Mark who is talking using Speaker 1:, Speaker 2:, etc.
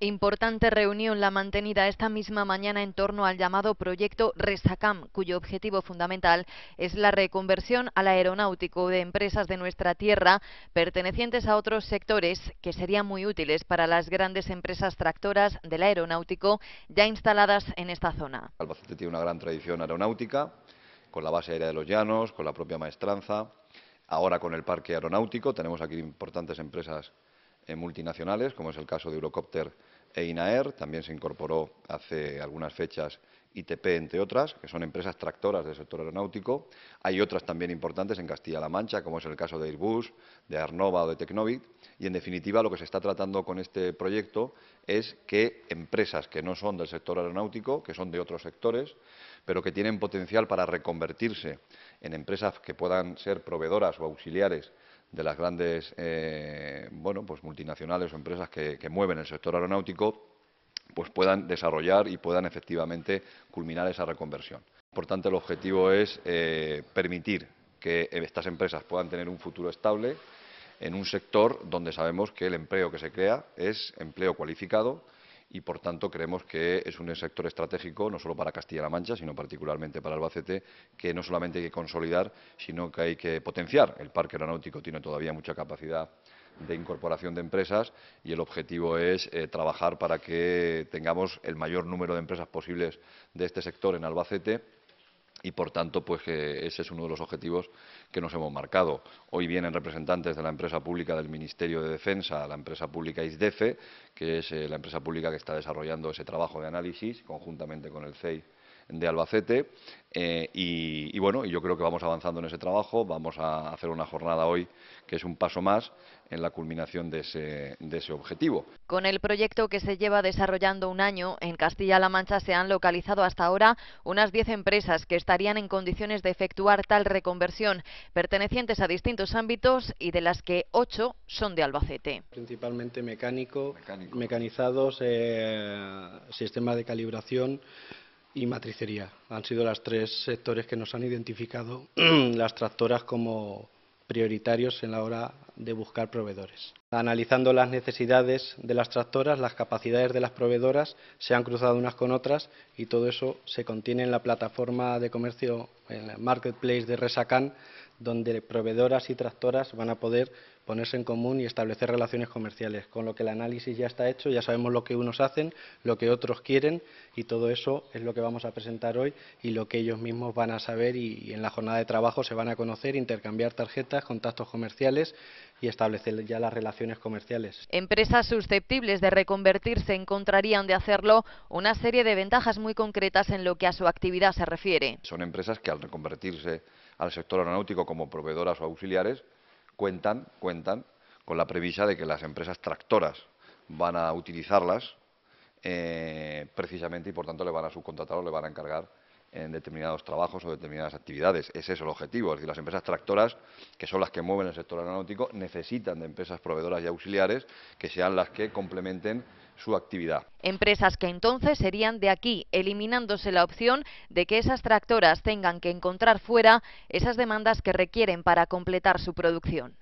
Speaker 1: Importante reunión la mantenida esta misma mañana en torno al llamado proyecto Resacam, cuyo objetivo fundamental es la reconversión al aeronáutico de empresas de nuestra tierra pertenecientes a otros sectores que serían muy útiles para las grandes empresas tractoras del aeronáutico ya instaladas en esta zona.
Speaker 2: Albacete tiene una gran tradición aeronáutica, con la base aérea de los llanos, con la propia maestranza, ahora con el parque aeronáutico, tenemos aquí importantes empresas eh, multinacionales, como es el caso de Eurocopter e INAER. También se incorporó hace algunas fechas ITP, entre otras, que son empresas tractoras del sector aeronáutico. Hay otras también importantes en Castilla-La Mancha, como es el caso de Airbus, de Arnova o de Tecnovit. Y, en definitiva, lo que se está tratando con este proyecto es que empresas que no son del sector aeronáutico, que son de otros sectores, pero que tienen potencial para reconvertirse en empresas que puedan ser proveedoras o auxiliares de las grandes eh, pues multinacionales o empresas que, mueven el sector aeronáutico pues puedan desarrollar y puedan efectivamente culminar esa reconversión. Por tanto, el objetivo es eh, permitir que eh, estas empresas puedan tener un futuro estable en un sector donde sabemos que el empleo que se crea es empleo cualificado, y, por tanto, creemos que es un sector estratégico no solo para Castilla-La Mancha, sino particularmente para Albacete, que no solamente hay que consolidar, sino que hay que potenciar. El parque aeronáutico tiene todavía mucha capacidad de incorporación de empresas y el objetivo es eh, trabajar para que tengamos el mayor número de empresas posibles de este sector en Albacete y por tanto pues ese es uno de los objetivos que nos hemos marcado. Hoy vienen representantes de la empresa pública del Ministerio de Defensa, la empresa pública ISDEFE, que es eh, la empresa pública que está desarrollando ese trabajo de análisis conjuntamente con el CEI e de Albacete. Eh, y, bueno, yo creo que vamos avanzando en ese trabajo. Vamos a hacer una jornada hoy que es un paso más en la culminación de ese, objetivo.
Speaker 1: Con el proyecto que se lleva desarrollando un año, en Castilla-La Mancha se han localizado hasta ahora unas 10 empresas que estarían en condiciones de efectuar tal reconversión, pertenecientes a distintos ámbitos y de las que ocho son de Albacete.
Speaker 3: Principalmente mecánico, mecanizados, eh, sistemas de calibración y matricería. Han sido los tres sectores que nos han identificado las tractoras como prioritarios en la hora de buscar proveedores. Analizando las necesidades de las tractoras, las capacidades de las proveedoras se han cruzado unas con otras y todo eso se contiene en la plataforma de comercio, en el marketplace de Resacan, donde proveedoras y tractoras van a poder ponerse en común y establecer relaciones comerciales, con lo que el análisis ya está hecho, ya sabemos lo que unos hacen, lo que otros quieren y todo eso es lo que vamos a presentar hoy y lo que ellos mismos van a saber y, en la jornada de trabajo se van a conocer, intercambiar tarjetas, contactos comerciales y establecer ya las relaciones comerciales.
Speaker 1: Empresas susceptibles de reconvertirse encontrarían de hacerlo una serie de ventajas muy concretas en lo que a su actividad se refiere.
Speaker 2: Son empresas que al reconvertirse al sector aeronáutico como proveedoras o auxiliares, cuentan, cuentan con la previsa de que las empresas tractoras van a utilizarlas eh, precisamente y por tanto le van a subcontratar o le van a encargar en determinados trabajos o determinadas actividades. Ese es el objetivo. Es decir, las empresas tractoras, que son las que mueven el sector aeronáutico, necesitan de empresas proveedoras y auxiliares que sean las que complementen su actividad.
Speaker 1: Empresas que entonces serían de aquí, eliminándose la opción de que esas tractoras tengan que encontrar fuera esas demandas que requieren para completar su producción.